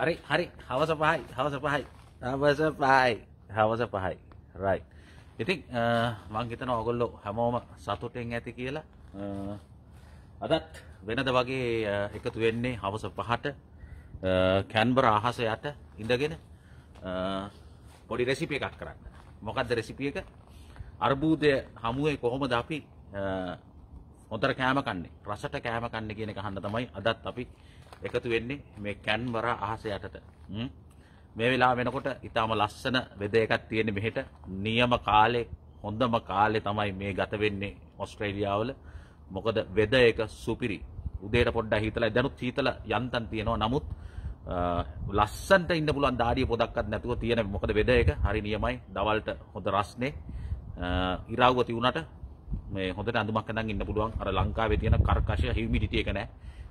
හරි හරි හවස පහයි හවස පහයි හවස පහයි හවස පහයි රයි ඉතින් මංගිතන ඔගොල්ලෝ හැමෝම සතුටෙන් ඇති කියලා අදත් වෙනද වගේ එකතු වෙන්නේ හවස පහට කැන්බර අහස යට ඉඳගෙන පොඩි රෙසිපිය එකක් කරන්න මොකක්ද රෙසිපිය එක අර්බූදය හමුවේ කොහොමද අපි හොතර කෑම කන්නේ රසට කෑම කන්න කියන එක හන්න තමයි අදත් අපි එකතු වෙන්නේ මේ කැන්වරා අහස යටට. මේ වෙලා වෙනකොට ඉතාම ලස්සන වෙද එකක් තියෙන මෙහෙට නියම කාලේ හොඳම කාලේ තමයි මේ ගත වෙන්නේ ඔස්ට්‍රේලියාවල. මොකද වෙද එක සුපිරි. උදේට පොඩ්ඩක් හිතලා දැනුත් හිතලා යන්තම් තියෙනවා. නමුත් ලස්සන්ට ඉන්න පුළුවන් ධාරිය පොදක්වත් නැතුව තියෙන මොකද වෙද එක හරි නියමයි. දවල්ට හොඳ රස්නේ. ඉරාවුව තියුණාට මේ හොඳට අඳුමක් නැන් ඉන්න පුළුවන්. අර ලංකාවේ තියෙන කර්කශ හියුමිඩිටි එක නෑ.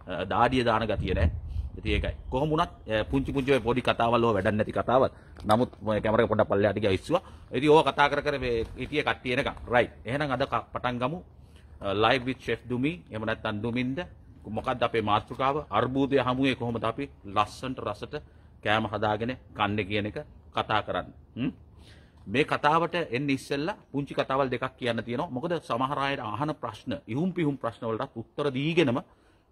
දාඩිය දාන ගතිය නෑ. ඉතින් ඒකයි. කොහොම වුණත් පුංචි පුංචි ඔය පොඩි කතාවල් ඔය වැඩක් නැති කතාවත්. නමුත් මම කැමරේ පොඩ්ඩක් පල්ලෙහාට ගියා ඉස්සුවා. ඉතින් ඕවා කතා කර කර මේ හිටියේ කට්ටිය එනකම්. රයිට්. එහෙනම් අද පටන් ගමු. Live with chef Dumi. එහෙම නැත්නම් දුමින්ද. මොකක්ද අපේ මාතෘකාව? අර්බුදය හමුවේ කොහොමද අපි ලස්සන්ට රසට කෑම හදාගෙන කන්න කියන එක කතා කරන්න. මේ කතාවට එන්න ඉස්සෙල්ලා පුංචි කතාවල් දෙකක් කියන්න තියෙනවා. මොකද සමහර අය අහන ප්‍රශ්න, ඉහුම් පිහුම් ප්‍රශ්න වලට උත්තර දීගෙනම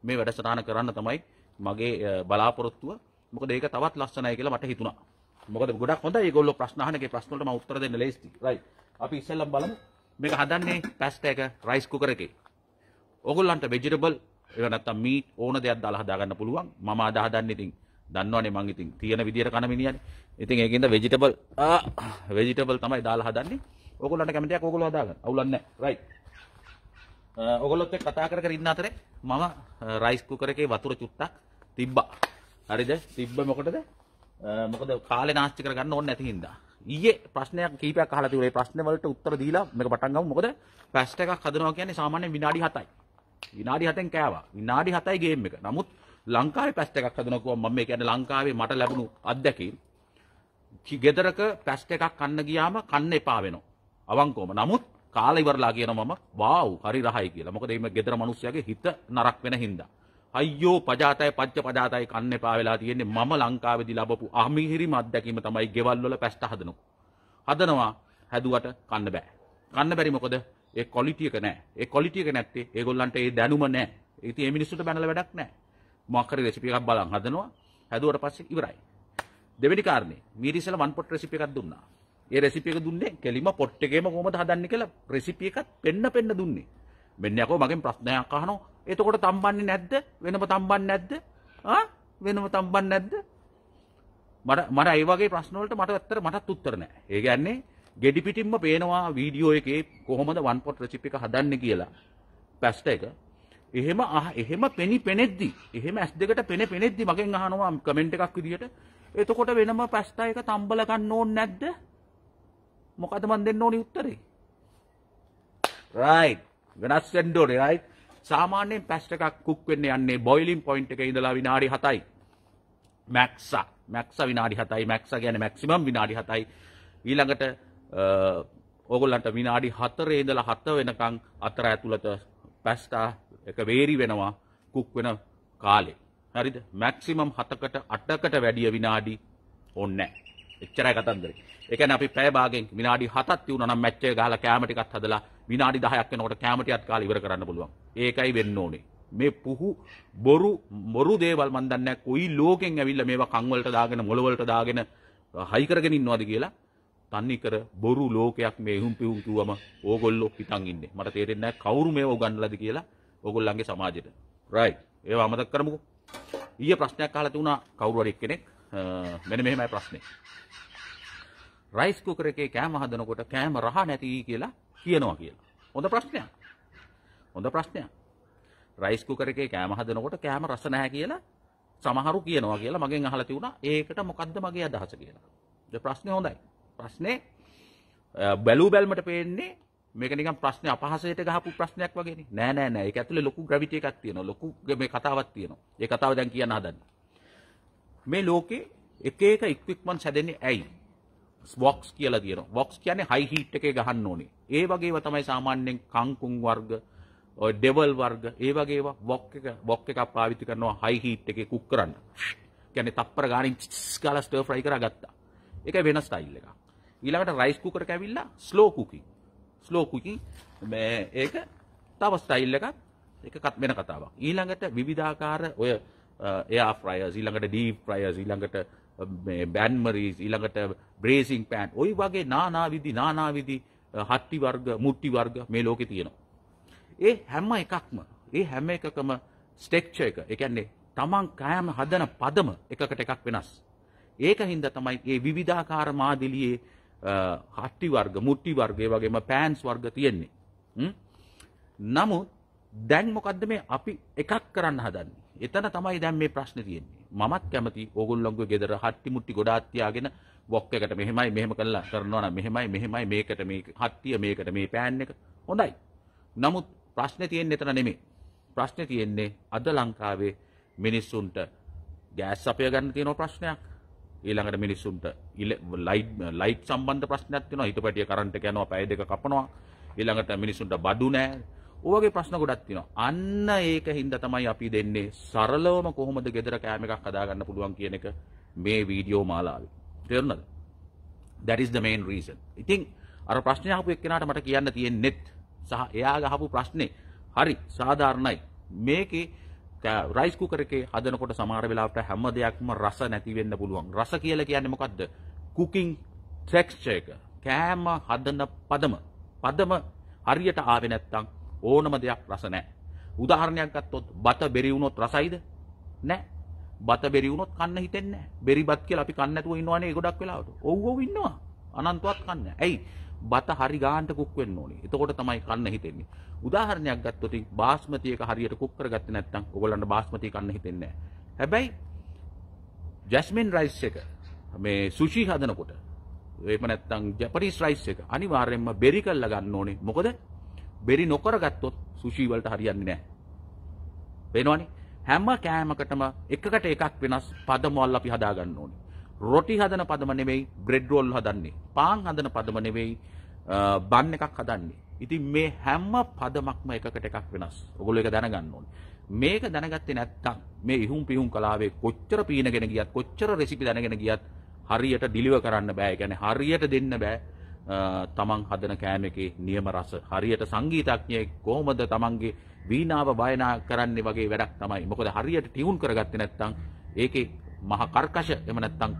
මේ වැඩසටහන කරන්න තමයි මගේ බලාපොරොත්තුව මොකද ඒක තවත් ලස්සනයි කියලා මට හිතුණා. මොකද ගොඩක් හොඳයි ඒගොල්ලෝ ප්‍රශ්න අහන එකේ ප්‍රශ්න වලට මම උත්තර දෙන්න ලේස්ති. රයිට්. අපි ඉස්සෙල්ලම බලමු මේක හදන්නේ පැස්ට එක රයිස් කුකර් එකේ. ඕගොල්ලන්ට ভেජිටබල් ඒක නැත්තම් මීට් ඕන දෙයක් දාලා හදාගන්න පුළුවන්. මම අද හදන්නේ ඉතින් දන්නවනේ මං ඉතින් තියෙන විදියට කන මිනිහනේ. ඉතින් ඒකින්ද ভেජිටබල් ආ ভেජිටබල් තමයි දාලා හදන්නේ. ඕගොල්ලන්ට කැමතියක් ඕගොල්ලෝ හදාගන්න. අවුලක් නැහැ. රයිට්. ඔගොල්ලොත් එක්ක කතා කර කර ඉන්න අතරේ මම රයිස් කුකර් එකේ වතුර චුට්ටක් තිබ්බා. හරිද? තිබ්බ මොකටද? මොකද කාලේ නාස්ති කරගන්න ඕනේ නැති හින්දා. ඊයේ ප්‍රශ්නයක් කීපයක් අහලා තිබුණා. ඒ ප්‍රශ්න වලට උත්තර දීලා මේක පටන් ගමු. මොකද ෆැස්ට් එකක් හදනවා කියන්නේ සාමාන්‍යයෙන් විනාඩි 7යි. විනාඩි 7ෙන් කෑවා. විනාඩි 7යි ගේම් එක. නමුත් ලංකාවේ ෆැස්ට් එකක් හදනවා කිව්වම මම කියන්නේ ලංකාවේ මට ලැබුණු අත්දැකීම්. ගෙදරක ෆැස්ට් එකක් කන්න ගියාම කන්න එපා වෙනවා. අවංකවම. නමුත් කාලයිවරලා කියනමම වාව් හරි රහයි කියලා මොකද එීම ගෙදර මනුස්සයගේ හිත නරක් වෙන හින්දා. අයියෝ පජාතය පච්ච පජාතය කන්න පාවෙලා තියෙන්නේ මම ලංකාවේදි ලබපු අමිහිරි මත්දැකීම තමයි ගෙවල් වල පැස්ට හදනු. හදනවා හැදුවට කන්න බෑ. කන්න බැරි මොකද ඒ කොලිටි එක නෑ. ඒ කොලිටි එක නැත්තේ ඒගොල්ලන්ට ඒ දැනුම නෑ. ඉතින් මේ මිනිස්සුන්ට බැනලා වැඩක් නෑ. මොකක් හරි රෙසිපි එකක් බලන් හදනවා. හැදුවට පස්සේ ඉවරයි. දෙවෙනි කාරණේ මීරිසල වන් පොට් රෙසිපි එකක් දුන්නා. ඒ රෙසිපි එක දුන්නේ කෙලිම පොට් එකේම කොහොමද හදන්නේ කියලා රෙසිපි එකත් පෙන්න පෙන්න දුන්නේ. මෙන්න යකෝ මගෙන් ප්‍රශ්නයක් අහනවා. එතකොට තම්බන්නේ නැද්ද? වෙනම තම්බන්නේ නැද්ද? ආ වෙනම තම්බන්නේ නැද්ද? මට මට ඒ වගේ ප්‍රශ්න වලට මට ඇත්තට මටත් උත්තර නැහැ. ඒ කියන්නේ ගෙඩි පිටින්ම පේනවා වීඩියෝ එකේ කොහොමද වන් පොට් රෙසිපි එක හදන්නේ කියලා. පැස්ට එක. එහෙම එහෙම පෙනි පෙනෙද්දි එහෙම ඇස් දෙකට පෙන පෙනෙද්දි මගෙන් අහනවා කමෙන්ට් එකක් විදියට එතකොට වෙනම පැස්ටා එක තම්බල ගන්න ඕනේ නැද්ද? මොකද මන් දෙන්න ඕනේ උත්තරේ? රයිට්. වෙනස් වෙන්න ඕනේ රයිට්. සාමාන්‍යයෙන් පැස්ට් එකක් කුක් වෙන්න යන්නේ බොයිලින් පොයින්ට් එකේ ඉඳලා විනාඩි 7යි. මැක්සා. මැක්සා විනාඩි 7යි. මැක්සා කියන්නේ මැක්සිමම් විනාඩි 7යි. ඊළඟට ඕගොල්ලන්ට විනාඩි 4 ඉඳලා 7 වෙනකන් අතර ඇතුළත පැස්ටා එක වේරි වෙනවා කුක් වෙන කාලේ. හරිද? මැක්සිමම් 7කට 8කට වැඩිය විනාඩි ඕනේ නැහැ. එච්චරයි කතන්දරේ. ඒ කියන්නේ අපි පැය භාගෙන් විනාඩි 7ක් තියුණා නම් මැච් එක ගහලා කැම ටිකක් හදලා විනාඩි 10ක් වෙනකොට කැම ටිකක් කාලා ඉවර කරන්න පුළුවන්. ඒකයි වෙන්න ඕනේ. මේ පුහු බොරු බොරු දේවල් මන් දන්නේ නැහැ කොයි ලෝකෙන් ඇවිල්ලා මේවා කන් වලට දාගෙන මොළ වලට දාගෙන හයි කරගෙන ඉන්නවද කියලා තන්නේ කර බොරු ලෝකයක් මේ එහුම් පිහුම් කිව්වම ඕගොල්ලෝ හිතන් ඉන්නේ. මට තේරෙන්නේ නැහැ කවුරු මේව උගන්වලාද කියලා ඕගොල්ලන්ගේ සමාජෙට. right. ඒව අමතක කරමුකෝ. ඊයේ ප්‍රශ්නයක් අහලා තිබුණා කවුරු හරි එක්කෙනෙක් මෙන්න මෙහෙමයි ප්‍රශ්නේ. රයිස් කුකර් එකේ කෑම හදනකොට කෑම රහ නැති කියලා කියනවා කියලා. හොඳ ප්‍රශ්නයක්. හොඳ ප්‍රශ්නයක්. රයිස් කුකර් එකේ කෑම හදනකොට කෑම රස නැහැ කියලා සමහරු කියනවා කියලා මගෙන් අහලා තිබුණා. ඒකට මොකද්ද මගේ අදහස කියලා. ඒ ප්‍රශ්නේ හොඳයි. ප්‍රශ්නේ බැලූ බැල්මට පේන්නේ මේක නිකන් ප්‍රශ්නේ අපහසයට ගහපු ප්‍රශ්නයක් වගේනේ. නෑ නෑ නෑ. ඒක ඇතුලේ ලොකු ග්‍රැවිටි එකක් තියෙනවා. ලොකු මේ කතාවක් තියෙනවා. ඒ කතාව දැන් කියන්න හදන්නේ. මේ ලෝකේ එක එක ඉක්විප්මන්ට්ස් හැදෙන්නේ ඇයි? වොක්ස් කියලා කියනවා. වොක්ස් කියන්නේ හයි හීට් එකේ ගහන්න ඕනේ. ඒ වගේව තමයි සාමාන්‍යයෙන් කංකුම් වර්ග, ඔය ඩෙවල් වර්ග, ඒ වගේ ඒවා වොක් එක වොක් එකක් පාවිච්චි කරනවා හයි හීට් එකේ කුක් කරන්න. කියන්නේ තප්පර ගානින් ගාලා ස්ටර් ෆ්‍රයි කරගත්තා. ඒකයි වෙන ස්ටයිල් එකක්. ඊළඟට රයිස් කුකර් එක ඇවිල්ලා ස්ලෝ කුකින්. ස්ලෝ කුකින් මේ ඒක තව ස්ටයිල් එකක්. ඒකත් වෙන කතාවක්. ඊළඟට විවිධාකාර ඔය එයා uh, ෆ්‍රයර්ස් ඊළඟට ඩීප් ෆ්‍රයර්ස් ඊළඟට uh, මේ බැන්මරීස් ඊළඟට බ්‍රේසිං පෑන් ওই වගේ নানা විදි নানা විදි uh, හත්ති වර්ග මුට්ටි වර්ග මේ ලෝකේ තියෙනවා. ඒ හැම එකක්ම ඒ හැම එකකම ස්ට්‍රක්චර් එක ඒ කියන්නේ තමන් කෑම හදන පදම එකකට එකක් වෙනස්. ඒක හින්දා තමයි මේ විවිධාකාර මාදිලියේ හට්ටි වර්ග මුට්ටි වර්ග ඒ වගේම පෑන්ස් වර්ග තියෙන්නේ. නමුත් දැන් මොකද්ද මේ අපි එකක් කරන්න හදන්නේ? එතන තමයි දැන් මේ ප්‍රශ්නේ තියෙන්නේ. මමත් කැමති ඕගොල්ලොන්ගේ ගෙදර හට්ටි මුට්ටි ගොඩාක් තියාගෙන වොක් එකට මෙහෙමයි මෙහෙම කළා කරනවා නම් මෙහෙමයි මෙහෙමයි මේකට මේ හට්ටිය මේකට මේ පෑන් එක හොඳයි. නමුත් ප්‍රශ්නේ තියෙන්නේ එතන නෙමෙයි. ප්‍රශ්නේ තියෙන්නේ අද ලංකාවේ මිනිස්සුන්ට ගෑස් සපය ගන්න තියෙන ප්‍රශ්නයක්. ඊළඟට මිනිස්සුන්ට ලයිට් ලයිට් සම්බන්ධ ප්‍රශ්නයක් තියෙනවා. හිතපැටිය කරන්ට් එක යනවා, පැය දෙක කපනවා. ඊළඟට මිනිස්සුන්ට බඩු නැහැ. ඔවගේ ප්‍රශ්න ගොඩක් තියෙනවා. අන්න ඒක හින්දා තමයි අපි දෙන්නේ සරලවම කොහොමද gedara කෑම එකක් හදාගන්න පුළුවන් කියන එක මේ වීඩියෝ මාලාවේ. තේරුණාද? That is the main reason. ඉතින් අර ප්‍රශ්නේ අහපු එක්කෙනාට මට කියන්න තියෙන්නේත් සහ එයා ගහපු ප්‍රශ්නේ හරි සාධාරණයි. මේකේ රයිස් කුකර් එකේ හදනකොට සමහර වෙලාවට හැම දෙයක්ම රස නැති වෙන්න පුළුවන්. රස කියලා කියන්නේ මොකද්ද? cooking texture එක. කෑම හදන පදම. පදම හරියට ආවේ නැත්තම් ඕනම දෙයක් රස නැහැ. උදාහරණයක් ගත්තොත් බත බෙරි වුණොත් රසයිද? නැහැ. බත බෙරි වුණොත් කන්න හිතෙන්නේ නැහැ. බෙරි බත් කියලා අපි කන්න නැතුව ඉන්නවනේ ගොඩක් වෙලාවට. ඔව් ඔව් ඉන්නවා. අනන්තවත් කන්න. ඇයි? බත හරි ගාන්ට කුක් වෙන්න ඕනේ. එතකොට තමයි කන්න හිතෙන්නේ. උදාහරණයක් ගත්තොත් බාස්මති එක හරියට කුක් කරගත්තේ නැත්නම් ඔයගොල්ලන්ට බාස්මති කන්න හිතෙන්නේ නැහැ. හැබැයි ජස්මින් රයිස් එක මේ සුෂි හදනකොට එහෙම නැත්නම් ජපනීස් රයිස් එක අනිවාර්යයෙන්ම බෙරි කරලා ගන්න ඕනේ. මොකද බෙරි නොකරගත්තොත් සුෂී වලට හරියන්නේ නැහැ. වෙනවනේ. හැම කෑමකටම එකකට එකක් වෙනස් පදමවල් අපි හදා ගන්න ඕනේ. රොටි හදන පදම නෙවෙයි බ්‍රෙඩ් රෝල් හදන්නේ. පාන් හදන පදම නෙවෙයි බන් එකක් හදන්නේ. ඉතින් මේ හැම පදමක්ම එකකට එකක් වෙනස්. ඔගොල්ලෝ ඒක දැනගන්න ඕනේ. මේක දැනගත්තේ නැත්නම් මේ ඉහුම් පිහුම් කලාවේ කොච්චර පීනගෙන ගියත් කොච්චර රෙසිපි දැනගෙන ගියත් හරියට ඩිලිවර් කරන්න බෑ. ඒ කියන්නේ හරියට දෙන්න බෑ. තමන් හදන කෑමකේ නියම රස හරියට සංගීතඥයෙක් කොහොමද තමන්ගේ වීණාව බයනා කරන්නේ වගේ වැඩක් තමයි මොකද හරියට ටියුන් කරගත්තේ නැත්නම් ඒකේ මහ කර්කශ එහෙම නැත්නම්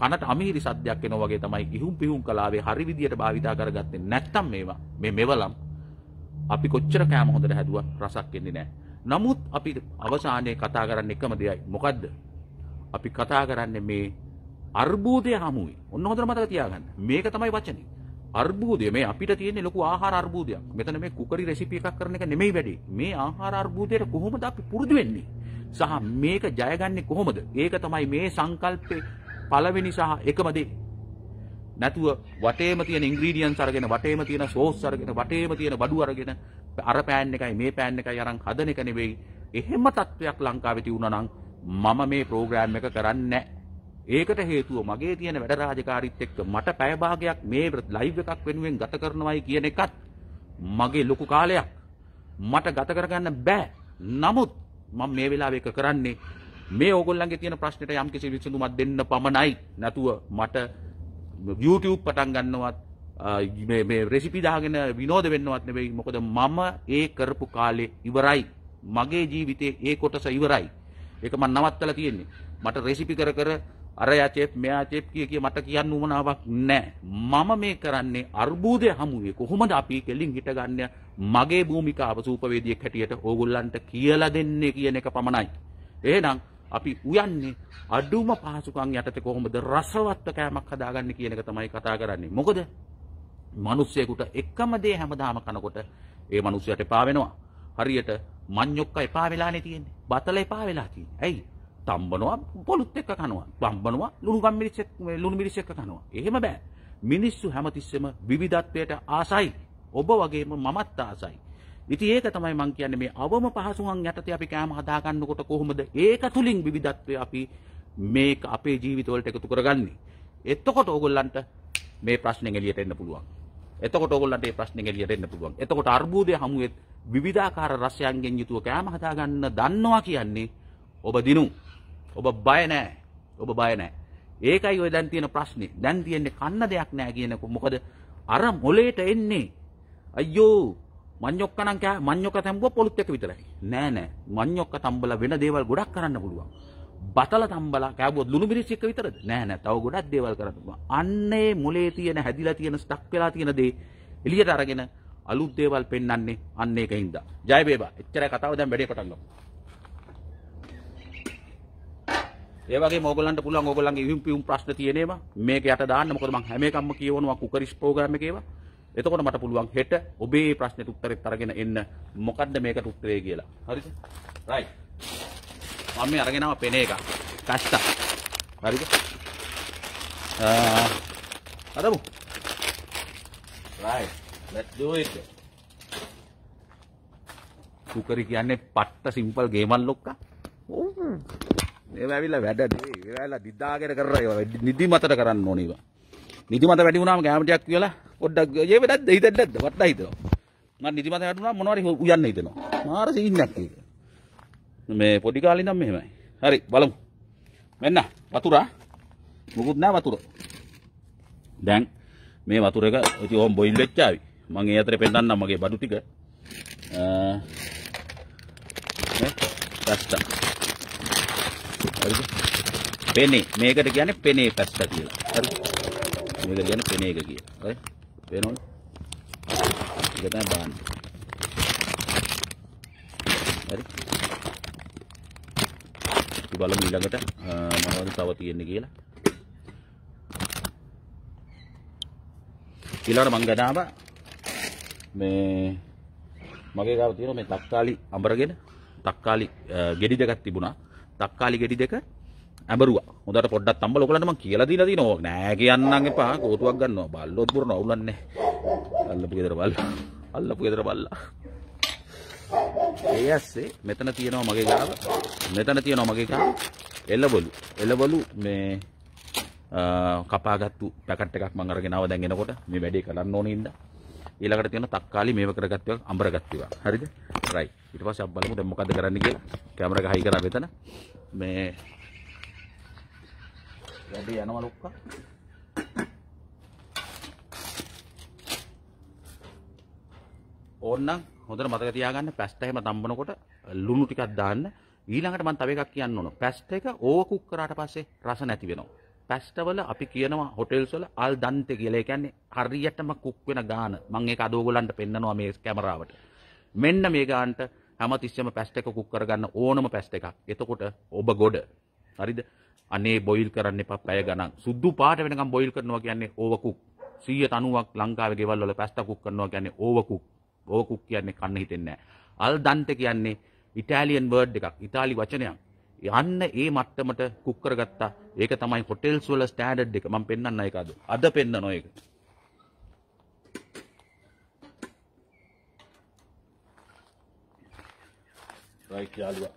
කනට අමීරි සද්දයක් එනවා වගේ තමයි ඉහුම් පිහුම් කලාවේ හරි විදියට භාවිතා කරගත්තේ නැත්නම් මේවා මේ මෙවලම් අපි කොච්චර කෑම හොඳට හැදුවත් රසක් එන්නේ නැහැ නමුත් අපි අවසානයේ කතා කරන්න එකම දෙයයි මොකද්ද අපි කතා කරන්නේ මේ අර්බූදය හමුවේ ඔන්න හොඳට මතක තියාගන්න මේක තමයි වචනේ අර්බූදය මේ අපිට තියෙන්නේ ලොකු ආහාර අර්බූදයක්. මෙතන මේ කුකරි රෙසිපි එකක් කරන එක නෙමෙයි වැඩි. මේ ආහාර අර්බූදයට කොහොමද අපි පුරුදු වෙන්නේ? සහ මේක ජයගන්නේ කොහොමද? ඒක තමයි මේ සංකල්පේ පළවෙනි සහ එකම දේ. නැතුව වටේම තියෙන ඉන්ග්‍රීඩියන්ස් අරගෙන වටේම තියෙන සෝස් අරගෙන වටේම තියෙන බඩු අරගෙන අර පෑන් එකයි මේ පෑන් එකයි අරන් හදන එක නෙවෙයි. එහෙම තත්වයක් ලංකාවේ තියුණා නම් මම මේ ප්‍රෝග්‍රෑම් එක කරන්නේ නැහැ. ඒකට හේතුව මගේ තියෙන වැඩ රාජකාරීත් එක්ක මට පැය භාගයක් මේ ලයිව් එකක් වෙනුවෙන් ගත කරනවයි කියන එකත් මගේ ලොකු කාලයක් මට ගත කරගන්න බෑ. නමුත් මම මේ වෙලාවේ එක කරන්නේ මේ ඕගොල්ලන්ගේ තියෙන ප්‍රශ්නෙට යම්කිසි විසඳුමක් දෙන්න පමණයි. නැතුව මට YouTube පටන් ගන්නවත් මේ මේ රෙසිපි දාගෙන විනෝද වෙන්නවත් නෙවෙයි. මොකද මම ඒ කරපු කාලේ ඉවරයි. මගේ ජීවිතේ ඒ කොටස ඉවරයි. ඒක මම නවත්තලා තියෙන්නේ. මට රෙසිපි කර කර අර යචෙප් මෙයා යචෙප් කිය කිය මට කියන්න උවමනාවක් නැහැ. මම මේ කරන්නේ අර්බුදය හමුවේ කොහොමද අපි කෙලින් හිටගන්න මගේ භූමිකාව සූපවේදියෙක් හැටියට ඕගොල්ලන්ට කියලා දෙන්නේ කියන එක පමණයි. එහෙනම් අපි උයන්නේ අඩුම පහසුකම් යටතේ කොහොමද රසවත් කෑමක් හදාගන්න කියන එක තමයි කතා කරන්නේ. මොකද මිනිස්සෙකුට එකම දේ හැමදාම කනකොට ඒ මිනිස්සයාට එපා වෙනවා. හරියට මඤ්ඤොක්ක එපා වෙලානේ තියෙන්නේ. බතල එපා වෙලා තියෙන්නේ. ඇයි? තම්බනවා පොලුත් එක්ක කනවා බම්බනවා ලුණුගම් මිරිසෙක් ලුණු මිරිස් එක්ක කනවා එහෙම බෑ මිනිස්සු හැමතිස්සෙම විවිධත්වයට ආසයි ඔබ වගේම මමත් ආසයි ඉතින් ඒක තමයි මම කියන්නේ මේ අවම පහසුකම් යටතේ අපි කෑම හදා ගන්නකොට කොහොමද ඒක තුලින් විවිධත්වය අපි මේක අපේ ජීවිතවලට එකතු කරගන්නේ එතකොට ඕගොල්ලන්ට මේ ප්‍රශ්නෙන් එළියට එන්න පුළුවන් එතකොට ඕගොල්ලන්ට මේ ප්‍රශ්නෙන් එළියට එන්න පුළුවන් එතකොට අර්බුදයේ හමුවෙත් විවිධාකාර රසයන්ගෙන් යුතුව කෑම හදා ගන්න දන්නවා කියන්නේ ඔබ දිනුම් ඔබ බය නැහැ. ඔබ බය නැහැ. ඒකයි ඔය දැන් තියෙන ප්‍රශ්නේ. දැන් තියෙන්නේ කන්න දෙයක් නැහැ කියනකො මොකද අර මොලේට එන්නේ අයියෝ මඤ්ඤොක්ක නම් කෑ මඤ්ඤොක්ක තම්බුව පොලුත් එක විතරයි. නෑ නෑ මඤ්ඤොක්ක තම්බලා වෙන දේවල් ගොඩක් කරන්න පුළුවන්. බතල තම්බලා කෑවොත් ලුණු මිරිස් එක විතරද? නෑ නෑ තව ගොඩක් දේවල් කරන්න පුළුවන්. අන්නේ මොලේ තියෙන හැදිලා තියෙන ස්ටක් වෙලා තියෙන දේ එළියට අරගෙන අලුත් දේවල් පෙන්වන්නේ අන්න ඒකින්ද. ජය වේවා. එච්චරයි කතාව දැන් වැඩේ පටන් ගමු. ඒ වගේ ඕගලන්ට පුළුවන් ඕගලන්ගේ ඉහුම් පියුම් ප්‍රශ්න තියෙන ඒවා මේක යට දාන්න මොකද මම හැම එකක්ම කියවනවා කුකරිස් ප්‍රෝග්‍රෑම් එකේ ඒවා එතකොට මට පුළුවන් හෙට ඔබේ ප්‍රශ්නෙට උත්තරෙත් අරගෙන එන්න මොකද්ද මේකට උත්තරේ කියලා හරිද රයිට් මම මේ අරගෙන ආව පෙන එක කෂ්ට හරිද අරමු right let's do it cookery කියන්නේ පට්ට සිම්පල් ගේමල් ලොක්ක ඕ ඒව ඇවිල්ලා වැඩ නෙවෙයි. ඒව ඇවිල්ලා දිද්දාගෙන කරලා ඒවා නිදිමතට කරන්න ඕනේ ඒවා. නිදිමත වැඩි වුණාම කැමටික් කියලා පොඩ්ඩක් ඒ වෙලද්ද හිතෙන්නේ නැද්ද? වට්ටා හිතනවා. මම නිදිමත වැටුණා මොනවාරි උයන්න හිතෙනවා. මාර සීන්නක් ඒක. මේ පොඩි කාලේ ඉඳන් මෙහෙමයි. හරි බලමු. මෙන්න වතුර. මොකුත් නැහැ වතුර. දැන් මේ වතුර එක ඉතින් ඕම් බොයිල් වෙච්ච ආවි. මම ඒ අතරේ පෙන්නන්නම් මගේ බඩු ටික. අ නේ? හරිද? පෙනේ. මේකට කියන්නේ පෙනේ පැත්ත කියලා. හරිද? මේක කියන්නේ පෙනේ එක කියලා. හරි? පේනවද? ඒක තමයි බාන්න. හරි? අපි බලමු ඊළඟට මොනවද තව තියෙන්නේ කියලා. ඊළඟට මං ගනාව මේ මගේ ගාව තියෙන මේ තක්කාලි අඹරගෙන තක්කාලි ගෙඩි දෙකක් තිබුණා තක්කාලි ගෙඩි දෙක ඇඹරුවා. හොඳට පොඩ්ඩක් තම්බල ඔයගලන්ට මම කියලා දීලා දිනවා. නෑ කියන්නම් එපා. කෝටුවක් ගන්නවා. බල්ලොත් බුරන අවුලක් නෑ. අල්ලපු ගෙදර බල්ලා. අල්ලපු ගෙදර බල්ලා. ඒ ඇස්සේ මෙතන තියෙනවා මගේ ගාව. මෙතන තියෙනවා මගේ ගාව. එළබලු. එළබලු මේ කපාගත්තු පැකට් එකක් මම අරගෙන ආව දැන් එනකොට මේ වැඩේ කරන්න ඕනේ ඉඳලා ඊළඟට තියෙන තක්කාලි මේව කරගත්තා අඹරගත්තා හරිද රයිට් ඊට පස්සේ අපි බලමු දැන් මොකද්ද කරන්න කියලා කැමරා ගහයි කරා මෙතන මේ වැඩි යනවා ලොක්කා ඕන්නම් හොඳට මතක තියාගන්න පැස්ට එහෙම තම්බනකොට ලුණු ටිකක් දාන්න ඊළඟට මම තව එකක් කියන්න ඕන පැස්ට එක ඕව කුක් කරාට පස්සේ රස නැති වෙනවා පැස්ටවල අපි කියනවා හොටෙල්ස්වල අල් දන්ත කියලා. ඒ කියන්නේ හරියටම කුක් වෙන ගාන. මම ඒක අද ඕගොල්ලන්ට පෙන්නනවා මේ කැමරාවට. මෙන්න මේ ගානට හැමතිස්සෙම පැස්ට් එක කුක් කරගන්න ඕනම පැස්ට් එකක්. එතකොට ඔබ ගොඩ. හරිද? අනේ බොයිල් කරන්න එපා පැය ගණන්. සුදු පාට වෙනකම් බොයිල් කරනවා කියන්නේ ඕවර් කුක්. 190ක් ලංකාවේ ගෙවල් වල පැස්ට් කුක් කරනවා කියන්නේ ඕවර් කුක්. ඕවර් කුක් කියන්නේ කන්න හිතෙන්නේ නැහැ. අල් දන්ත කියන්නේ ඉටාලියන් වර්ඩ් එකක්. ඉතාලි වචනයක්. යන්න ඒ මට්ටමට කුක් කරගත්තා. ඒක තමයි හොටෙල්ස් වල ස්ටෑන්ඩඩ් එක. මම පෙන්වන්න ඒක අද. අද පෙන්නන එක. රයිට් යාළුවා.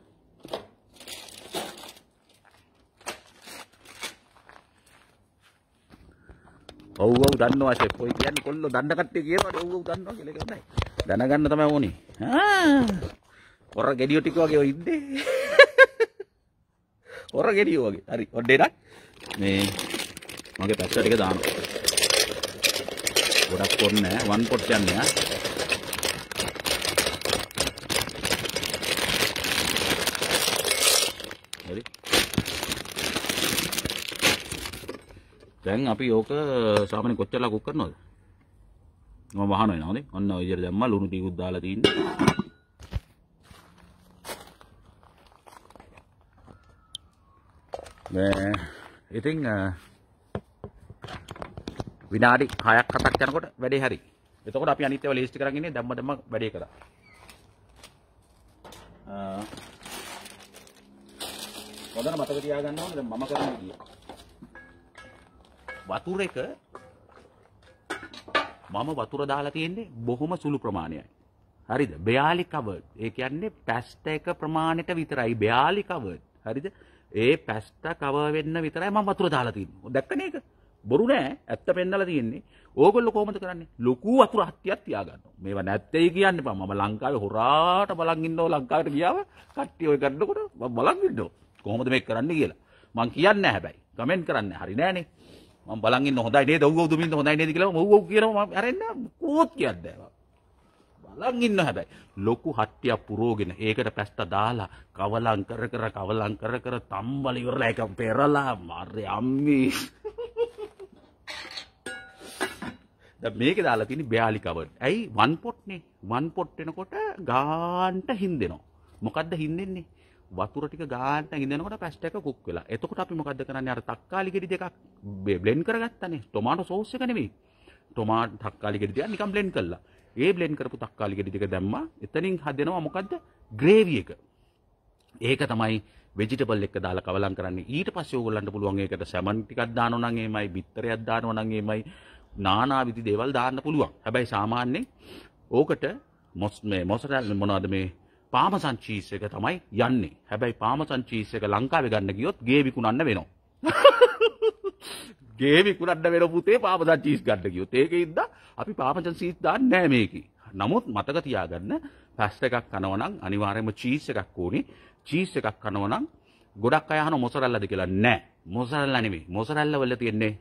ඔව් ඔව් දන්නවා ෂෙෆ්. ඔය කියන්නේ කොල්ලෝ දන්න කට්ටිය කියනවානේ ඔව් ඔව් දන්නවා කියලා ඒක නෑ. දැනගන්න තමයි ඕනේ. ආ. හොර ගෙඩියෝ ටික වගේ ඔය ඉන්නේ. හොර ගෙඩියෝ වගේ. හරි. ඔන්න එනක් මේ මගේ පැත්තට ටික දාන්න. ගොඩක් පොත් නෑ. වන් පොත් යන්නේ ආ. හරි. දැන් අපි ඕක සාමාන්‍ය කොච්චරලා කුක් කරනවද? මම වහනවා නේද? ඔන්න ඔය විදිහට දැම්මා ලුණු ටිකක් දාලා තින්නේ. මේ ඉතින් විනාඩි 6ක් 7ක් යනකොට වැඩේ හරි. එතකොට අපි අනිත් ඒවා ලිස්ට් කරන් ඉන්නේ ධම්ම ධම්ම වැඩේ කරා. හොඳට මතක තියාගන්න ඕනේ දැන් මම කරන විදිය. වතුර එක මම වතුර දාලා තියෙන්නේ බොහොම සුළු ප්‍රමාණයයි. හරිද? 42 කවර්ඩ්. ඒ කියන්නේ පැස්ට එක ප්‍රමාණයට විතරයි 42 කවර්ඩ්. හරිද? ඒ පැස්ට කව වෙන්න විතරයි මම වතුර දාලා තියෙන්නේ. දැක්කනේ ඒක. බොරු නෑ. ඇත්ත පෙන්නලා තියෙන්නේ. ඕගොල්ලෝ කොහොමද කරන්නේ? ලොකු වතුර හත්තියක් තියාගන්නවා. මේවා නැත්තේයි කියන්න එපා. මම ලංකාවේ හොරාට බලන් ඉන්නවා ලංකාවට ගියාම කට්ටිය ඔය කරනකොට මම බලන් ඉන්නවා. කොහොමද මේක කරන්න කියලා. මං කියන්නේ නැහැ හැබැයි. කමෙන්ට් කරන්නේ හරි නෑනේ. මම බලන් ඉන්න හොඳයි නේද? ඔව් ඔව් දුමින්ද හොඳයි නේද කියලා මම ඔව් ඔව් කියනවා මම අරෙන්න කෝත් කියන්නේ නැහැ. බලන් ඉන්න හැබැයි ලොකු හට්ටියක් පුරෝගෙන ඒකට පැස්ත දාලා කවලම් කර කර කවලම් කර කර තම්බල ඉවරලා ඒක පෙරලා මරේ අම්මි දැන් මේක දාලා තියෙන්නේ 42 කවර්. ඇයි වන් පොට් නේ. වන් පොට් වෙනකොට ගාන්ට හින්දෙනවා. මොකද්ද හින්දෙන්නේ? වතුර ටික ගාන්න ඉඳනකොට පැස්ට් එක කුක් වෙලා. එතකොට අපි මොකද්ද කරන්නේ? අර තක්කාලි ගෙඩි දෙකක් බ්ලෙන්ඩ් කරගත්තනේ. ටොමාටෝ සෝස් එක නෙමෙයි. ටොමාටෝ තක්කාලි ගෙඩි දෙක නිකන් බ්ලෙන්ඩ් කළා. ඒ බ්ලෙන්ඩ් කරපු තක්කාලි ගෙඩි ටික දැම්මා. එතනින් හදෙනවා මොකද්ද? ග්‍රේවි එක. ඒක තමයි වෙජිටබල් එක දාලා කවලම් කරන්නේ. ඊට පස්සේ ඕගොල්ලන්ට පුළුවන් ඒකට සැමන් ටිකක් දානවා නම් එහෙමයි, බිත්තරයක් දානවා නම් එහෙමයි, නානා විදි දේවල් දාන්න පුළුවන්. හැබැයි සාමාන්‍යයෙන් ඕකට මොස් මේ මොසරල් මොනවද මේ පාමසන් චීස් එක තමයි යන්නේ. හැබැයි පාමසන් චීස් එක ලංකාවේ ගන්න ගියොත් ගේ විකුණන්න වෙනවා. ගේ විකුණන්න වෙන පුතේ පාපදන් චීස් ගන්න ගියොත් ඒක ඉඳ අපි පාපදන් චීස් දාන්නේ නැහැ මේකේ. නමුත් මතක තියාගන්න පැස්ට් එකක් කනවා නම් අනිවාර්යයෙන්ම චීස් එකක් ඕනේ. චීස් එකක් කනවා නම් ගොඩක් අය අහන මොසරල්ලාද කියලා නෑ. මොසරල්ලා නෙමෙයි. මොසරල්ලා වල තියෙන්නේ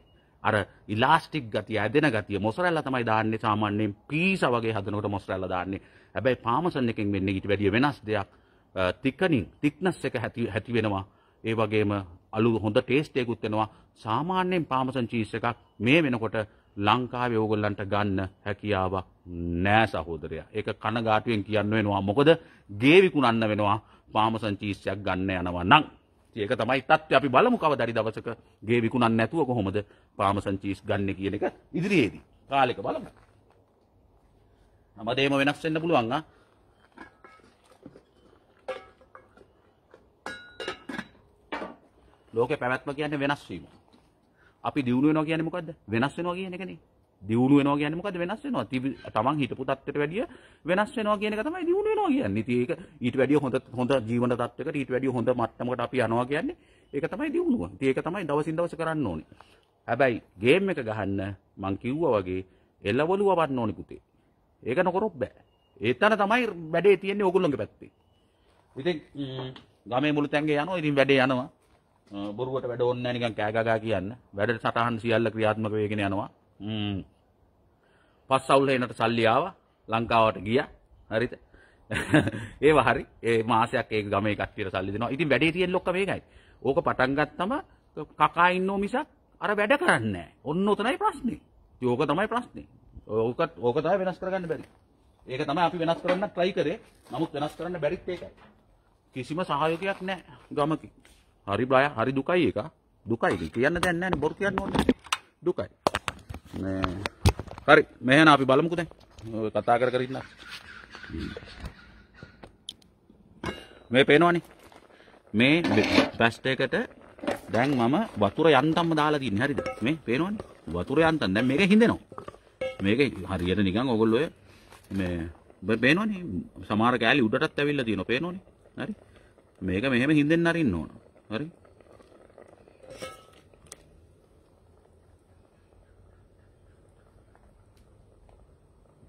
අර ඉලාස්ටික් ගතිය ඇදෙන ගතිය මොසරල්ලා තමයි දාන්නේ සාමාන්‍යයෙන් පීසා වගේ හදනකොට මොසරල්ලා දාන්නේ. හැබැයි පාමසන් එකෙන් වෙන්නේ ඊට වැඩිය වෙනස් දෙයක්. තිකනින් තික්නස් එක හැති වෙනවා. ඒ වගේම අලු හොඳ ටේස්ට් එකකුත් වෙනවා සාමාන්‍යයෙන් පාමසන් චීස් එකක් මේ වෙනකොට ලංකාවේ ඕගොල්ලන්ට ගන්න හැකියාවක් නෑ සහෝදරයා. ඒක කනගාටුවෙන් කියන්න වෙනවා. මොකද ගේ විකුණන්න වෙනවා පාමසන් චීස් එකක් ගන්න යනවා නම්. ඒක තමයි තත්ත්වය. අපි බලමු කවදාරි දවසක ගේ විකුණන්න නැතුව කොහොමද පාමසන් චීස් ගන්න කියන එක ඉදිරියේදී. කාලෙක බලමු. හැමදේම වෙනස් වෙන්න පුළුවන් ආ. ලෝකේ පැවැත්ම කියන්නේ වෙනස් වීම. අපි දියුණු වෙනවා කියන්නේ මොකද්ද? වෙනස් වෙනවා කියන එකනේ. දියුණු වෙනවා කියන්නේ මොකද්ද? වෙනස් වෙනවා. තමන් හිටපු තත්ත්වයට වැඩිය වෙනස් වෙනවා කියන එක තමයි දියුණු වෙනවා කියන්නේ. ඉතින් ඒක ඊට වැඩිය හොඳ හොඳ ජීවන තත්ත්වයකට ඊට වැඩිය හොඳ මට්ටමකට අපි යනවා කියන්නේ ඒක තමයි දියුණුව. ඉතින් ඒක තමයි දවසින් දවස කරන්න ඕනේ. හැබැයි ගේම් එක ගහන්න මං කිව්වා වගේ එළවලු වවන්න ඕනේ පුතේ. ඒක නොකරොත් බෑ. ඒතන තමයි වැඩේ තියෙන්නේ ඕගොල්ලෝගේ පැත්තේ. ඉතින් ගමේ මුළු තැන්ගේ යනවා. ඉතින් වැඩේ යනවා. බොරුවට වැඩ ඕන්න නිකන් කෑගගා කියන්න වැඩට සටහන් සියල්ල ක්‍රියාත්මක වේගෙන යනවා පස් අවුල එනට සල්ලියාව ලංකාවට ගිය හරිත ඒ හරි ඒ මාසයක් ඒ ගම කට්ටිය සල්ලි දෙනවා ඉතින් වැඩේ තියෙන ලොක්ක මේකයි ඕක පටන් ගත්තම කකා ඉන්නෝ මිසක් අර වැඩ කරන්නේ ඔන්න උතනයි ප්‍රශ්නේ ඕක තමයි ප්‍රශ්නේ ඕකත් ඕක තමයි වෙනස් කරගන්න බැරි ඒක තමයි අපි වෙනස් කරන්න try කරේ නමුත් වෙනස් කරන්න බැරිත් ඒකයි කිසිම සහයෝගයක් නැහැ ගමකින් හරි බය හරි දුකයි එක දුකයි කියන්න දැන් නැහැ බොරු කියන්න ඕනේ දුකයි මේ හරි මෙහෙනම් අපි බලමුකෝ දැන් කතා කර කර ඉන්න මේ පේනවනේ මේ පැස්ට් එකට දැන් මම වතුර යන්තම්ම දාලා තින්නේ හරිද මේ පේනවනේ වතුර යන්තම් දැන් මේක හින්දෙනවා මේක හරියට නිකන් ඔයගොල්ලෝ මේ පේනවනේ සමහර කෑලි උඩටත් ඇවිල්ලා තියෙනවා පේනවනේ හරි මේක මෙහෙම හින්දෙන්න අරින්න ඕන හරි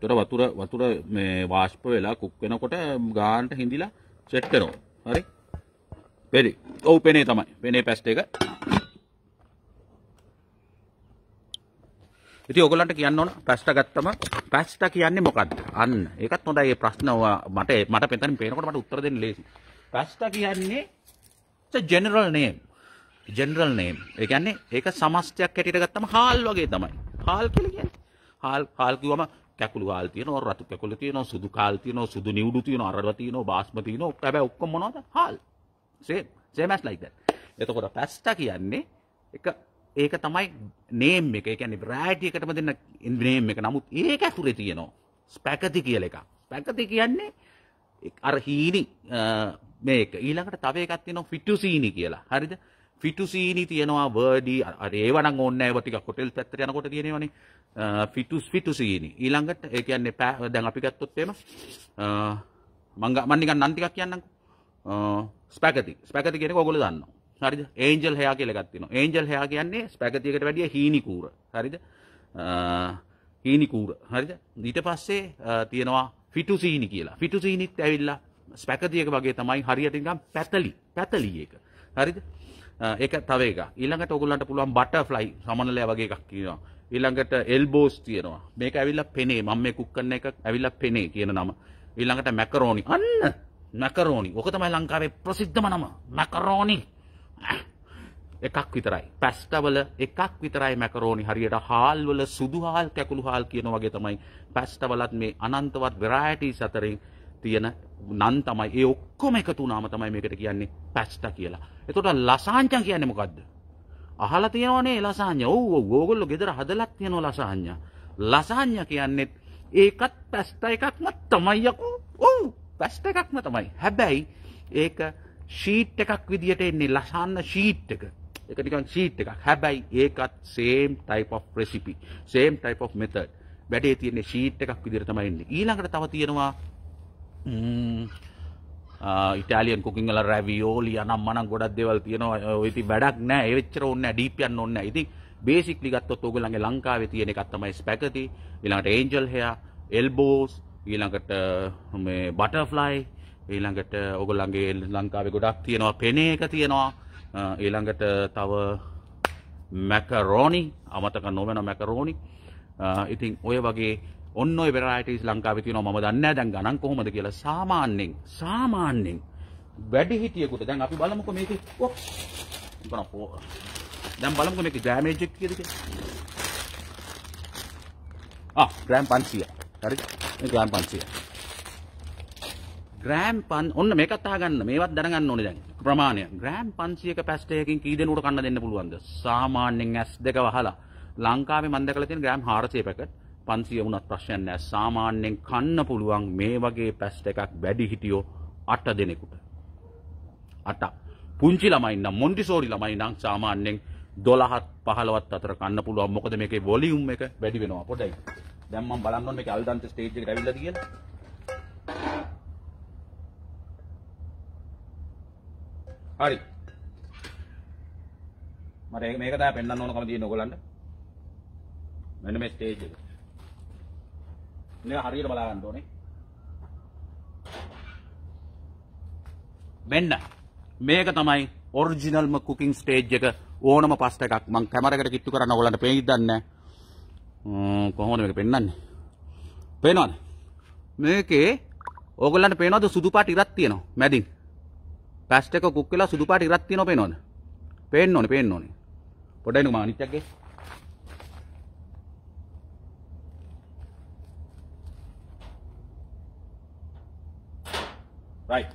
තොර වතුර වතුර මේ වාෂ්ප වෙලා කුක් වෙනකොට ගානට හිඳිලා සෙට් කරනවා හරි පෙරි ඔව් පෙනේ තමයි පෙනේ පැස්ට් එක ඉතින් ඔයගොල්ලන්ට කියන්න ඕන පැස්ට ගත්තම පැස්ට කියන්නේ මොකද්ද අන්න ඒකත් හොඳයි ඒ ප්‍රශ්න මට මට පෙතනින් පේනකොට මට උත්තර දෙන්න ලේසි පැස්ට කියන්නේ ජෙනරල් නේම් ජෙනරල් නේම් එකන්නේ ඒක සමස්තයක් හැටියට ගත්තම හාල් වගේ තමයි හාල් කලගෙන් හාල් හාල්කිවම කැකුළු හාල් තියෙන රතු කැකුල තියෙන සුදු කාල් තියෙන සුදු නිවුඩු තියෙන අරල තියෙන බාස්ම තියෙන හැබැයි ඔක්කොම මොනවද හාල් same same as like that එතකොට පැස්ටා කියන්නේ එක ඒක තමයි නේම් එක ඒ කියන්නේ වැරයිටි එකටම දෙන්න නේම් එක නමුත් ඒක ඇතුලේ තියෙනවා ස්පැකති කියලා එකක් ස්පැකති කියන්නේ අර හීනි මේක ඊළඟට තව එකක් තියෙනවා ෆිටුසීනි කියලා. හරිද? ෆිටුසීනි තියෙනවා වර්ඩි අර ඒවනම් ඕනේ නැහැ ඒවා ටිකක් හොටෙල් පැත්තට යනකොට තියෙනවනේ. ෆිටුස් ෆිටුසීනි. ඊළඟට ඒ කියන්නේ දැන් අපි ගත්තොත් එහෙම මං මං නිකන් නම් ටිකක් කියන්නම්කෝ. ස්පැගටි. ස්පැගටි කියන එක ඔයගොල්ලෝ දන්නවා. හරිද? ඒන්ජල් හෙයා කියලා එකක් තියෙනවා. ඒන්ජල් හෙයා කියන්නේ ස්පැගටි එකට වැඩිය හීනි කූර. හරිද? හීනි කූර. හරිද? ඊට පස්සේ තියෙනවා ෆිටුසීනි කියලා. ෆිටුසීනිත් ඇවිල්ලා ස්පැකතියක වගේ තමයි හරියට නිකන් පැතලි පැතලි එක හරිද ඒක තව එක ඊළඟට ඔයගොල්ලන්ට පුළුවන් බටර්ෆ්ලයි සමනලය වගේ එකක් කියනවා ඊළඟට එල්බෝස් තියෙනවා මේක ඇවිල්ලා පෙනේ මම මේ කුක් කරන එක ඇවිල්ලා පෙනේ කියන නම ඊළඟට මැකරෝනි අන්න මැකරෝනි ඕක තමයි ලංකාවේ ප්‍රසිද්ධම නම මැකරෝනි එකක් විතරයි පැස්ටවල එකක් විතරයි මැකරෝනි හරියට හාල්වල සුදු හාල් කැකුළු හාල් කියන වගේ තමයි පැස්ටවලත් මේ අනන්තවත් වෙරයිටිස් අතරින් තියෙන නන් තමයි ඒ ඔක්කොම එකතු වුණාම තමයි මේකට කියන්නේ පැස්ටා කියලා. එතකොට ලසාංචා කියන්නේ මොකද්ද? අහලා තියෙනවනේ ලසාඤ්ඤා. ඔව් ඔව් ඕගොල්ලෝ ගෙදර හදලක් තියෙනවා ලසාඤ්ඤා. ලසාඤ්ඤා කියන්නේ ඒකත් පැස්ටා එකක්ම තමයි යකෝ. ඔව් පැස්ටා එකක්ම තමයි. හැබැයි ඒක ෂීට් එකක් විදියට එන්නේ ලසාන්න ෂීට් එක. එක නිකන් ෂීට් එකක්. හැබැයි ඒකත් same type of recipe, same type of method. වැඩේ තියෙන්නේ ෂීට් එකක් විදියට තමයි එන්නේ. ඊළඟට තව තියෙනවා ඉටලියන් කුකින්ල රැවියෝලි අනම් මන ගොඩක් දෙවල් තියෙනවා ඉති වැඩක් නෑ වෙච්චර ඔන්න ඩීපියන් ඔන්න ඉති බේසික්ලි ගත්තොත් ඔගලගේ ලංකාවේ තියෙන එකක් තමයි ස්පැකති ඊළඟට ඒන්ජල් හෙයා එල්බෝස් ඊළඟට මේ බටර්ෆ්ලයි ඊළඟට ඔගලගේ ලංකාවේ ගොඩක් තියෙනවා පෙනේ එක තියෙනවා ඊළඟට තව මැකරෝනි අමතක නොවන මැකරෝනි ඉතින් ඔය වගේ ඔන්න වෙරයිටස් ලංකාව තින ම දන්න දැන් ගනන් කොහොමද කියලා සාමාන්‍යෙන් සාමාන්‍යෙන් වැඩි හිටියකුට දැන් අපි බලමුක මේක ගන පෝ දැම් බලමුක මේක ජෑමේජෙක් කියදක ග්‍රෑම් පන්සිය හරි ග්‍රෑම් පන්සිය ග්‍රෑම් පන් ඔන්න මේකත්තා ගන්න මේවත් දැනගන්න ඕනේ දැන් ප්‍රමාණය ග්‍රෑම් 500ක පැස්ටයකින් කී දෙනෙකුට කන්න දෙන්න පුළුවන්ද සාමාන්‍යයෙන් S2 වහලා ලංකාවේ මම දැකලා තියෙන ග්‍රෑම් 400 පැකට් පන්සිය වුණත් ප්‍රශ්යන් නෑ සාමාන්‍යයෙන් කන්න පුළුවන් මේ වගේ පැස්ට එකක් වැඩි හිටියෝ අට දෙනෙකුට. අට පුංචි ළමයින්න මොන්ඩිසෝරි ළමයිනම් සාමාන්‍යයෙන් දොලහත් පහලවත් අතර කන්න පුළුවන් මොකද මේක වොලියුම් එක වැඩි වෙනවා පොඩයි දැම්ම බලන්න මේ අල්දන්ත ස්ටේජ් එකට ඇවිල්ලා තියෙන හරි මට මේක තමයි පෙන්වන්න ඕනකම තියෙන ඔයගලන්ට මෙන්න මේ ස්ටේජ් එක මේක හරියට බලා ගන්න ඕනේ. මෙන්න මේක තමයි ඔරිජිනල්ම කුකින් ස්ටේජ් එක ඕනම පස්ට එකක් මං කැමරකට කිට්ටු කරන්න ඔයගලන්ට පේනිද නැහැ. කොහොමද මේක පෙන්වන්නේ? පේනවද? මේකේ ඕගලන්ට පේනවද සුදු පාට ඉරක් තියෙනවා මැදින්. පැස්ට් එක කුක් වෙලා සුදු පාට ඉරක් තියෙනවා පේනවද? පේන්න ඕනේ පේන්න ඕනේ. පොඩ්ඩක් නු මම අනිත් එකේ right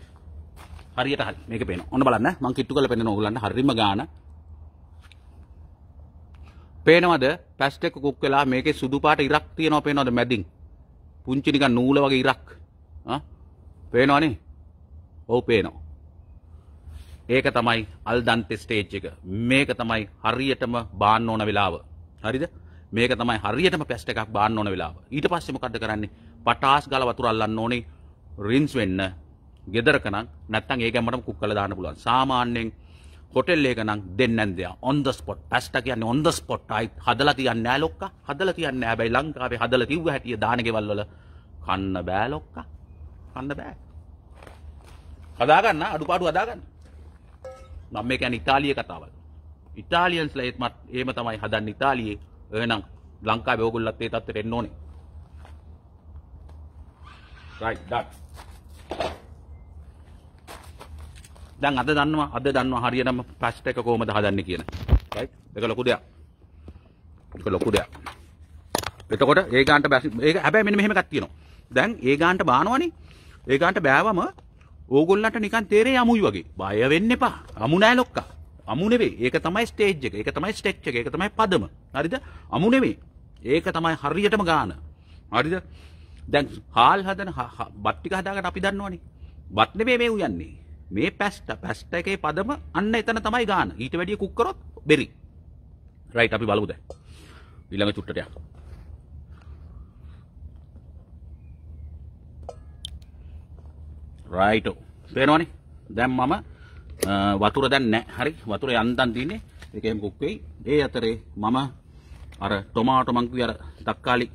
හරියට හරි මේක පේනවා ඔන්න බලන්න මම කිට්ටු කරලා පෙන්නන ඕගලන්ට හරිම ගාන පේනවද පැස්ට් එක කුක් වෙලා මේකේ සුදු පාට ඉරක් තියෙනවා පේනවද මැදින් පුංචි නිකන් නූල වගේ ඉරක් ආ පේනවනේ ඔව් පේනවා ඒක තමයි අල් ඩන්ටේ ස්ටේජ් එක මේක තමයි හරියටම බාන්න ඕන වෙලාව හරිද මේක තමයි හරියටම පැස්ට් එකක් බාන්න ඕන වෙලාව ඊට පස්සේ මොකද්ද කරන්නේ පටාස් ගාලා වතුර අල්ලන්න ඕනේ රින්ස් වෙන්න ගෙදරක නම් නැත්තම් ඒ ගැම්මටම කුක්කල දාන්න පුළුවන්. සාමාන්‍යයෙන් හොටෙල් එක නම් දෙන්නේ නැන්දයා. on the spot. පැස්ට කියන්නේ on the spot. ආයි හදලා තියන්නේ නැහැ ලොක්කා. හදලා තියන්නේ නැහැ. හැබැයි ලංකාවේ හදලා තිව්ව හැටිය දාන ගෙවල් වල කන්න බෑ ලොක්කා. කන්න බෑ. හදා ගන්න අඩුපාඩු හදා ගන්න. මම මේ කියන්නේ ඉතාලියේ කතාවල්. ඉතාලියන්ස්ලා ඒත් මත් එහෙම තමයි හදන්නේ ඉතාලියේ. එහෙනම් ලංකාවේ ඕගොල්ලත් ඒ තත්ත්වයට එන්න ඕනේ. right done දැන් අද දන්නවා අද දන්නවා හරියටම ෆස්ට් එක කොහොමද හදන්නේ කියන. රයිට්. ඒක ලොකු දෙයක්. ඒක ලොකු දෙයක්. එතකොට ඒ ගානට ඒක හැබැයි මෙන්න මෙහෙම එකක් තියෙනවා. දැන් ඒ ගානට බානවනේ. ඒ ගානට බෑවම ඕගොල්ලන්ට නිකන් තේරේ යමුයි වගේ. බය වෙන්න එපා. අමු නෑ ලොක්කා. අමු නෙවෙයි. ඒක තමයි ස්ටේජ් එක. ඒක තමයි ස්ටෙච් එක. ඒක තමයි පදම. හරිද? අමු නෙවෙයි. ඒක තමයි හරියටම ගාන. හරිද? දැන් හාල් හදන බත් ටික හදාගන්න අපි දන්නවනේ. බත් නෙමෙයි මේ උයන්නේ. මේ පැස්ට පැස්ට එකේ පදම අන්න එතන තමයි ගාන ඊට වැඩිය කුක්කරොත් බෙරි රයිට් අපි බලමුද ඊළඟ චුට්ටට යක් රයිට් පේනවනේ දැන් මම වතුර දැන් නැහැ හරි වතුර යන්තම් තියෙන්නේ ඒක එහෙම කුක් වෙයි ඒ අතරේ මම අර ටොමාටෝ මං කිව්වේ අර තක්කාලි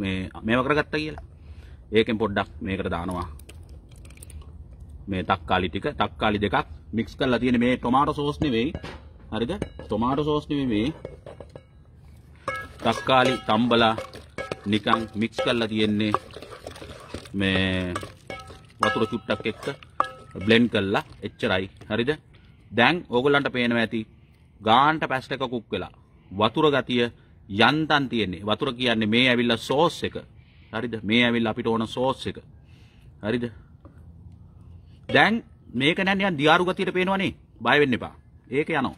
මේ මේව කරගත්තා කියලා ඒකෙන් පොඩ්ඩක් මේකට දානවා මේ තක්කාලි ටික තක්කාලි දෙකක් මික්ස් කරලා තියෙන මේ ටොමාටෝ සෝස් නෙවෙයි හරිද ටොමාටෝ සෝස් නෙවෙයි මේ තක්කාලි තම්බලා නිකන් මික්ස් කරලා තියෙන්නේ මේ වතුර චුට්ටක් එක්ක බ්ලෙන්ඩ් කරලා එච්චරයි හරිද දැන් ඕගොල්ලන්ට පේනවා ඇති ගාන්ට පැස්ට් එක කුක් වෙලා වතුර ගතිය යන්තම් තියෙන්නේ වතුර කියන්නේ මේ ඇවිල්ලා සෝස් එක හරිද මේ ඇවිල්ලා අපිට ඕන සෝස් එක හරිද දැන් මේක නෑ නිකන් දියාරු ගතියට පේනවනේ. බය වෙන්න එපා. ඒක යනවා.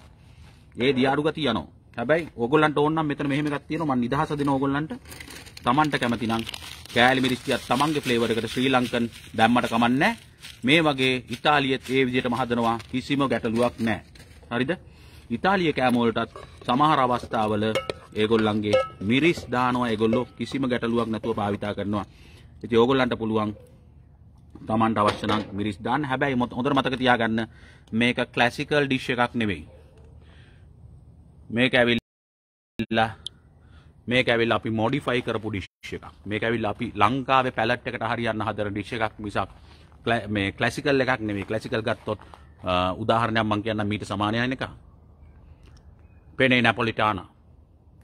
ඒ දියාරු ගතිය යනවා. හැබැයි ඕගොල්ලන්ට ඕන නම් මෙතන මෙහෙම එකක් තියෙනවා. මම නිදහස දෙන ඕගොල්ලන්ට. Tamanට කැමති නම් කෑලි මිරිස්තියක් Tamanගේ ෆ්ලේවර් එකට ශ්‍රී ලංකන් දැම්මට කමන්නේ මේ වගේ ඉතාලියෙත් ඒ විදිහටම හදනවා. කිසිම ගැටලුවක් නෑ. හරිද? ඉතාලිය කෑම වලටත් සමහර අවස්ථාවල ඒගොල්ලන්ගේ මිරිස් දානවා ඒගොල්ලෝ කිසිම ගැටලුවක් නැතුව භාවිතා කරනවා. ඉතින් ඕගොල්ලන්ට පුළුවන් තමන්ට අවශ්‍ය නම් මිරිස් දාන්න. හැබැයි හොඳට මතක තියාගන්න මේක ක්ලාසිකල් ඩිෂ් එකක් නෙවෙයි. මේක ඇවිල්ලා මේක ඇවිල්ලා අපි මොඩිෆයි කරපු ඩිෂ් එකක්. මේක ඇවිල්ලා අපි ලංකාවේ පැලට් එකට හරියන්න හදන ඩිෂ් එකක් මිසක් මේ ක්ලාසිකල් එකක් නෙවෙයි. ක්ලාසිකල් ගත්තොත් උදාහරණයක් මම කියන්නම් මීට සමානයි එක. පෙනේ නැපොලිටානා.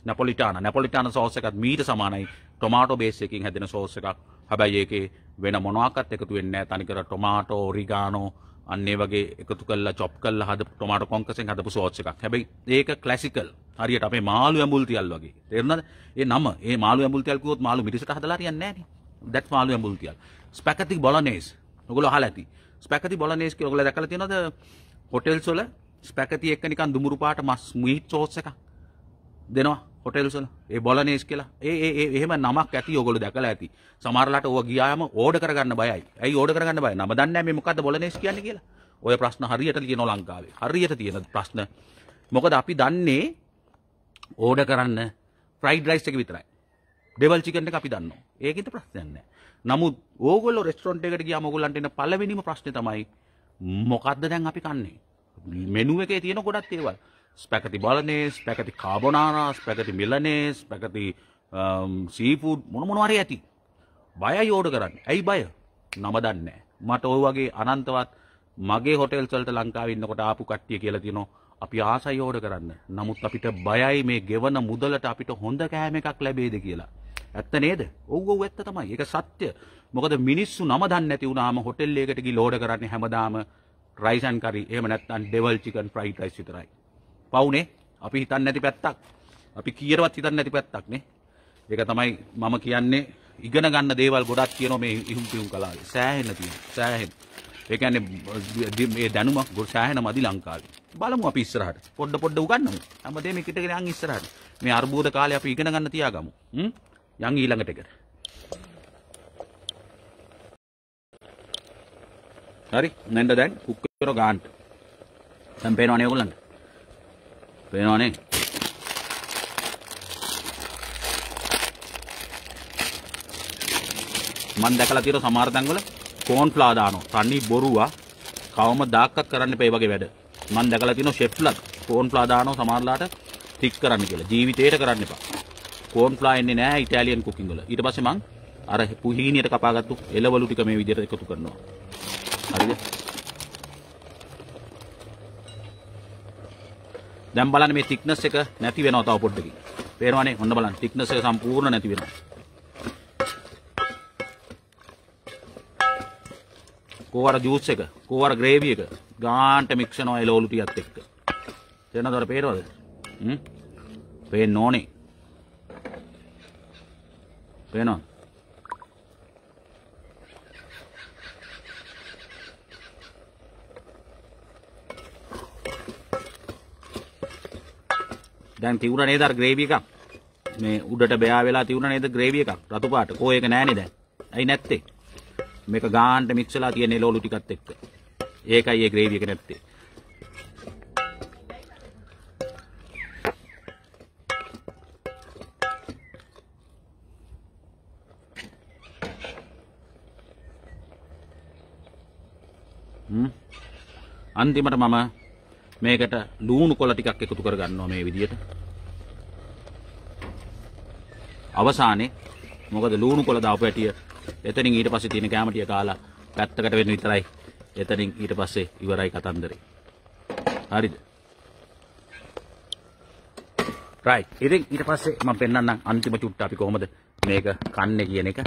නැපොලිටානා නැපොලිටානා සෝස් එකත් මීට සමානයි. ටොමාටෝ බේස් එකකින් හැදෙන සෝස් එකක්. හැබැයි ඒකේ වෙන මොනවාකත් එකතු වෙන්නේ නැහැ තනිකර ටොමාටෝ ඔරිගානෝ අන්න ඒ වගේ එකතු කරලා චොප් කරලා හද ටොමාටෝ කොන්කසෙන් හදපු සෝස් එකක්. හැබැයි ඒක ක්ලාසිකල්. හරියට අපේ මාළු ඇඹුල් තියල් වගේ. තේරුණාද? ඒ නම ඒ මාළු ඇඹුල් තියල් කිව්වොත් මාළු මිරිසට හදලා හරියන්නේ නැහැ නේ. දැට් මාළු ඇඹුල් තියල්. ස්පැකටි බොලනේස්. ඔයගොල්ලෝ අහලා ඇති. ස්පැකටි බොලනේස් කියලා ඔයගොල්ලෝ දැකලා තියෙනවද? හොටෙල්ස් වල ස්පැකටි එක්ක නිකන් දුමුරු පාට මස් මීට් සෝස් එකක්. දෙනවා හොටෙල්සල ඒ බොලනේස් කියලා ඒ එහෙම නමක් ඇති ඔගොලු දැකලා ඇති සමහරලාට ඕවා ගියාම ඕඩර් කරගන්න බයයි. ඇයි ඕඩර් කරගන්න බය? නම දන්නේ නැහැ මේ මොකද්ද බොලනේස් කියන්නේ කියලා. ඔය ප්‍රශ්න හරියට තියෙනවා ලංකාවේ. හරියට තියෙන ප්‍රශ්න. මොකද අපි දන්නේ ඕඩර් කරන්න ෆ්‍රයිඩ් රයිස් එක විතරයි. ඩෙවල් චිකන් එක අපි දන්නවා. ඒකෙත් ප්‍රශ්නයක් නැහැ. නමුත් ඕගොල්ලෝ රෙස්ටොරන්ට් එකට ගියාම ඔයගොල්ලන්ට එන පළවෙනිම ප්‍රශ්නේ තමයි මොකද්ද දැන් අපි කන්නේ? මෙනු එකේ තියෙන ගොඩක් දේවල්. ස්පැකති බලනේ ස්පැකති කාබනාරා ස්පැකති මිලනේ ස්පැකති සීපූඩ් මොනමොනවරය ඇති බයයි ඕඩ කරන්න ඇයි බය නම දන්නේ මට ඔය වගේ අනන්තවත් මගේ හොටෙල් සල්ට ලංකාවන්නකොට ආපු කට්ටිය කියලා තිනො අපි ආසයි ඕඩ කරන්න නමුත් අපිට බයයි මේ ගෙවන මුදලට අපිට හොඳ කෑම එකක් ලැබේද කියලා ඇත්ත නේද ඔව්ව ඇත්ත තමයි ඒක සත්‍ය මොකද මිනිස්සු නම දන්නේ නැති වුණාම හොටෙල් එකකට ගිහින් ලෝඩ කරන්නේ හැමදාම රයිස් ඇන් කරි එහෙම නැත්නම් ඩෙවල් චිකන් ෆ්‍රයිඩ් රයිස් විතරයි පවුනේ අපි හිතන්න නැති පැත්තක් අපි කියරවත් හිතන්න නැති පැත්තක් නේ ඒක තමයි මම කියන්නේ ඉගෙන ගන්න දේවල් ගොඩක් තියෙනවා මේ ඉහුම් පිහුම් කලාවේ සෑහෙන තියෙනවා සෑහෙන ඒ කියන්නේ මේ දැනුම සෑහෙන මදි ලංකාවේ බලමු අපි ඉස්සරහට පොඩ පොඩ උගන්නමු හැමදේම කිටගෙන යන් ඉස්සරහට මේ අර්බුද කාලේ අපි ඉගෙන ගන්න තියාගමු හ්ම් යන් ඊළඟට එකට හරි නැන්ද දැන් කුක් කරෝ ගාන්න දැන් පේනවනේ ඔයගොල්ලන්ට පේනවනේ මන් දැකලා තියෙන සමහර තැන්වල කෝන් ෆ්ලා දානවා තනි බොරුවා කවමදාක්වත් කරන්න එපා වගේ වැඩ මන් දැකලා තියෙන ෂෙෆ්ලත් කෝන් ෆ්ලා දානවා සමහරලාට ටික් කරන්න කියලා ජීවිතේට කරන්න එපා කෝන් ෆ්ලා එන්නේ නැහැ ඉටාලියන් කුකින් වල ඊට පස්සේ මං අර පුහීනියට කපාගත්තු එළවලු ටික මේ විදිහට එකතු කරනවා හරිද දැන් බලන්න මේ thickness එක නැති වෙනවා තව පොඩ්ඩකින්. පේනවනේ හොඳ බලන්න thickness එක සම්පූර්ණ නැති වෙනවා. කෝවර ජූස් එක, කෝවර ග්‍රේවි එක ගාන්ට මික්ස් වෙනවා ඒ ලෝලු ටිකත් එක්ක. තේරෙනවද? පේනවද? හ්ම්. පේන්න ඕනේ. පේනවා. දැන් තිවුර නේද අර ග්‍රේවි එකක්? මේ උඩට බෑ වෙලා තිවුර නේද ග්‍රේවි එකක්? රතු පාට. කෝ ඒක නෑනේ දැන්. ඇයි නැත්තේ? මේක ගාන්ට මික්ස් වෙලා තියෙන එළවලු ටිකත් එක්ක. ඒකයි ඒ ග්‍රේවි එක නැත්තේ. අන්තිමට මම මේකට ලූණු කොළ ටිකක් එකතු කරගන්නවා මේ විදිහට. අවසානයේ මොකද ලූණු කොළ දාපු හැටිය එතනින් ඊට පස්සේ තියෙන කැම ටික කාලා පැත්තකට වෙන්න විතරයි. එතනින් ඊට පස්සේ ඉවරයි කතන්දරේ. හරිද? right. ඉතින් ඊට පස්සේ මම පෙන්නන්නම් අන්තිම චුට්ට අපි කොහොමද මේක කන්නේ කියන එක.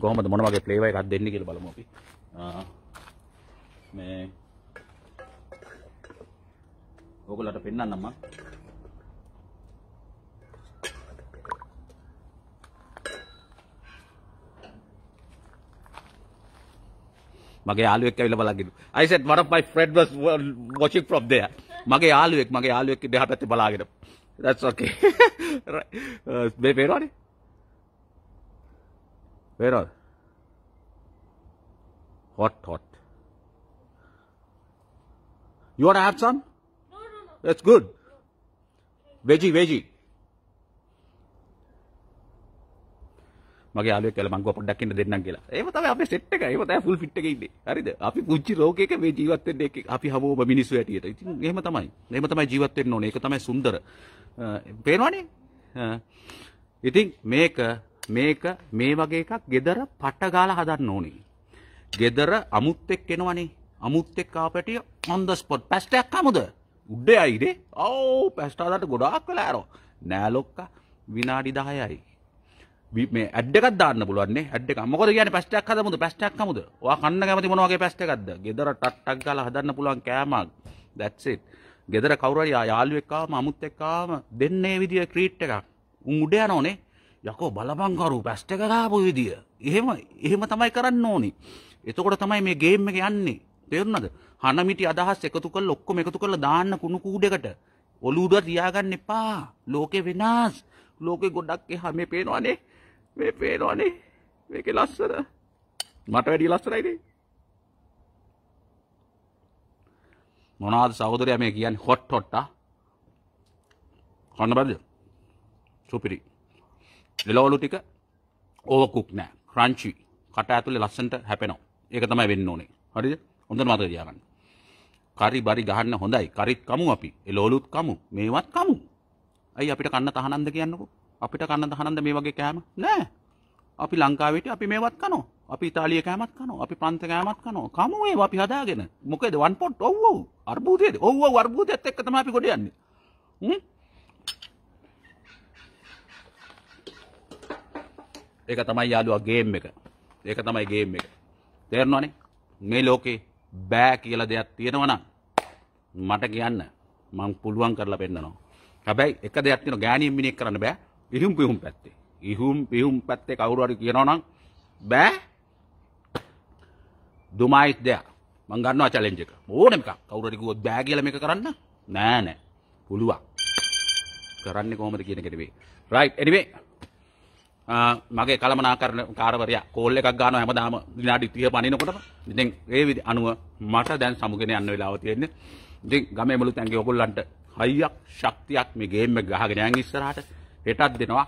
කොහොමද මොන වගේ ෆ්ලේවර් එකක් දෙන්නේ කියලා බලමු අපි. මේ ඕගොල්ලන්ට පෙන්වන්නම් මම. මගේ යාළුවෙක් ඇවිල්ලා බලන් ඉන්නවා. I said one of my friend was watching from there. මගේ යාළුවෙක් මගේ යාළුවෙක් දෙහා පැත්තේ බලාගෙන. That's okay. right. Uh, මේ පේනවනේ. පේනවද? Hot hot. You want to have some? That's good. Veggie, veggie. මගේ යාළුවෙක් කියලා මං ගෝ පොඩ්ඩක් ඉන්න දෙන්නම් කියලා. ඒක තමයි අපේ සෙට් එක. ඒක තමයි ෆුල් ෆිට් එකේ ඉන්නේ. හරිද? අපි පුංචි රෝගයක මේ ජීවත් වෙන්න එක අපි හැමෝම මිනිස්සු හැටියට. ඉතින් එහෙම තමයි. එහෙම තමයි ජීවත් වෙන්න ඕනේ. ඒක තමයි සුන්දර. පේනවනේ? ඉතින් මේක මේක මේ වගේ එකක් gedara පට ගාලා හදන්න ඕනේ. gedara අමුත් එක්ක එනවනේ. අමුත් එක්ක ආපැටිය on the spot. පැස්ටයක් ආමුද? උඩ අයිරේ ඕ පැස්ටාදට ගොඩාක් වෙලාරෝ නෑලොක්ක විනාඩි දහයයි මේ ඇඩ්ඩක් දාන්න පුළුවන්නේ ඇඩ්ඩක් මොකද කියන්නේ පැස්ටක් හදමුද පැස්ටක් හමුද ඔයා කන්න කැමති මොන වගේ පැස්ට් එකක්ද ගෙදර ටට්ටක් ගාලා හදන්න පුළුවන් කෑමක් that's it ගෙදර කවුරු හරි යාළුවෙක් ආවම අමුත් එක්ක ආවම දෙන්නේ විදිය ක්‍රීට් එකක් උන් උඩ යනෝනේ යකෝ බලපන් කරු පැස්ට් එක ගහපු විදිය එහෙම එහෙම තමයි කරන්න ඕනි එතකොට තමයි මේ ගේම් එක යන්නේ තේරුණාද හනමිටි අදහස් එකතු කළ ඔක්කොම එකතු කරලා දාන්න කුණු කූඩෙකට ඔලුඩ තියාගන්න එපා ලෝකෙ වෙනස් ලෝකෙ ගොඩක් එහා මේ පේනවනේ මේ පේනවනේ මේකේ ලස්සන මට වැඩිය ලස්සනයිනේ මොනවාද සහෝදරයා මේ කියන්නේ හොට් හොට්ටා කන්න බැරිද සුපිරි එළවලු ටික ඕවකුක් නෑ ක්‍රන්චි කට ඇතුලේ ලස්සනට හැපෙනවා ඒක තමයි වෙන්න ඕනේ හරිද හොඳට මතක තියාගන්න. කරි බරි ගහන්න හොඳයි. කරිත් කමු අපි. එළවලුත් කමු. මේවත් කමු. ඇයි අපිට කන්න තහනන්ද කියන්නකෝ? අපිට කන්න තහනන්ද මේ වගේ කෑම? නෑ. අපි ලංකාවට අපි මේවත් කනවා. අපි ඉතාලිය කෑමත් කනවා. අපි ප්‍රංශ කෑමත් කනවා. කමු ඒවා අපි හදාගෙන. මොකද වන් පොට් ඔව් ඔව්. අර්බුදයේද? ඔව් ඔව් අර්බුදයේත් එක්ක තමයි අපි ගොඩ යන්නේ. හ්ම්? ඒක තමයි යාළුවා ගේම් එක. ඒක තමයි ගේම් එක. තේරෙනවනේ? මේ ලෝකේ බෑ කියලා දෙයක් තියෙනවනම් මට කියන්න මං පුළුවන් කරලා පෙන්නනවා. හැබැයි එක දෙයක් තියෙනවා ගෑණියෙන් මිනිහෙක් කරන්න බෑ. ඉහුම් පිහුම් පැත්තේ. ඉහුම් පිහුම් පැත්තේ කවුරු හරි කියනවනම් බෑ. දුමයිස් දෙයක්. මං ගන්නවා චැලෙන්ජ් එක. ඕනෙම එකක්. කවුරු හරි කිව්වොත් බෑ කියලා මේක කරන්න නෑ නෑ. පුළුවන්. කරන්නේ කොහොමද කියන එක නෙවෙයි. right anyway මගේ කළමනා කරන කාරවරයා කෝල්ල එකක් ගාන හැමදාම විනාඩි තිය පනිනකොට ඉතින් ඒ විදි අනුව මට දැන් සමුගෙන යන්න වෙලාව තියෙන්නේ ඉතින් ගමේ මුළු තැන්ගේ ඔයගොල්ලන්ට හයියක් ශක්තියක් මේ ගේම් එක ගහගෙන යන් ඉස්සරහට හෙටක් දෙනවා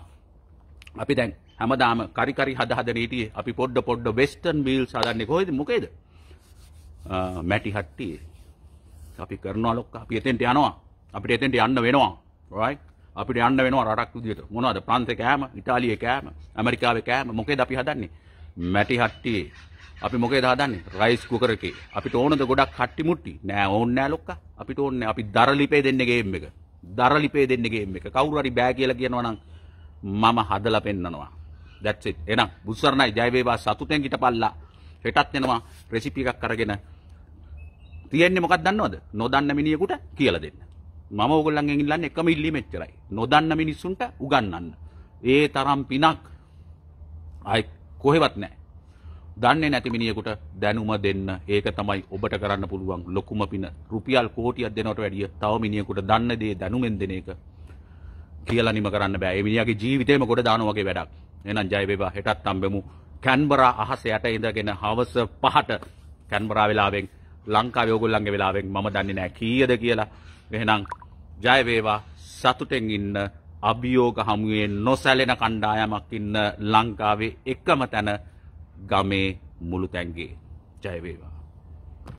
අපි දැන් හැමදාම කරි කරි හද හදන හිටියේ අපි පොඩ පොඩ වෙස්ටර්න් මීල්ස් හදන්නේ කොහෙද මොකේද මැටි හට්ටියේ අපි කරනවා ලොක්ක අපි එතෙන්ට යනවා අපිට එතෙන්ට යන්න වෙනවා රයිට් අපිට යන්න වෙන රටක් විදියට මොනවද ප්‍රන්ත කෑම ඉටාලිය කෑම ඇමරිකාවේ කෑම මොකේද අපි හදන්නේ මැටි හට්ටියේ අපි මොකේද හදන්නේ රයිස් කුකර් එකේ අපිට ඕනද ගොඩක් හට්ටි මුට්ටි නෑ ඕන් නෑ ලොක්කා අපිට ඕන්නේ අපි දරලිපේ දෙන්න ගේම් එක දරලිපේ දෙන්න ගේම් එක කවුරු හරි බෑ කියලා කියනවා නම් මම හදලා පෙන්නනවා that's it එහෙනම් බුස්සරණයි ජය වේවා සතුටෙන් හිටපල්ලා හෙටත් එනවා රෙසිපි එකක් අරගෙන තියෙන්නේ මොකක්ද දන්නවද නොදන්න මිනිහෙකුට කියලා දෙන්න මම ඔගොල්ලන්ගෙන් ඉල්ලන්නේ එකම ඉල්ලීම එච්චරයි. නොදන්න මිනිස්සුන්ට උගන්වන්න. ඒ තරම් පිනක් ආයි කොහෙවත් නැහැ. දන්නේ නැති මිනිහෙකුට දැනුම දෙන්න. ඒක තමයි ඔබට කරන්න පුළුවන් ලොකුම පින. රුපියල් කෝටියක් දෙනවට වැඩිය තව මිනිහෙකුට දන්න දේ දැනුමෙන් දෙන එක කියලා නිම කරන්න බෑ. ඒ මිනිහාගේ ජීවිතේම ගොඩ දානවා වගේ වැඩක්. එහෙනම් ජය වේවා. හෙටත් හම්බෙමු. කැන්බරා අහස යට ඉඳගෙන හවස 5ට කැන්බරා වෙලාවෙන් ලංකාවේ ඕගොල්ලන්ගේ වෙලාවෙන් මම දන්නේ නැහැ කීයද කියලා එහෙනම් ජය වේවා සතුටෙන් ඉන්න අභියෝග හමුවේ නොසැලෙන කණ්ඩායමක් ඉන්න ලංකාවේ එකම තැන ගමේ මුළු තැන්ගේ ජය වේවා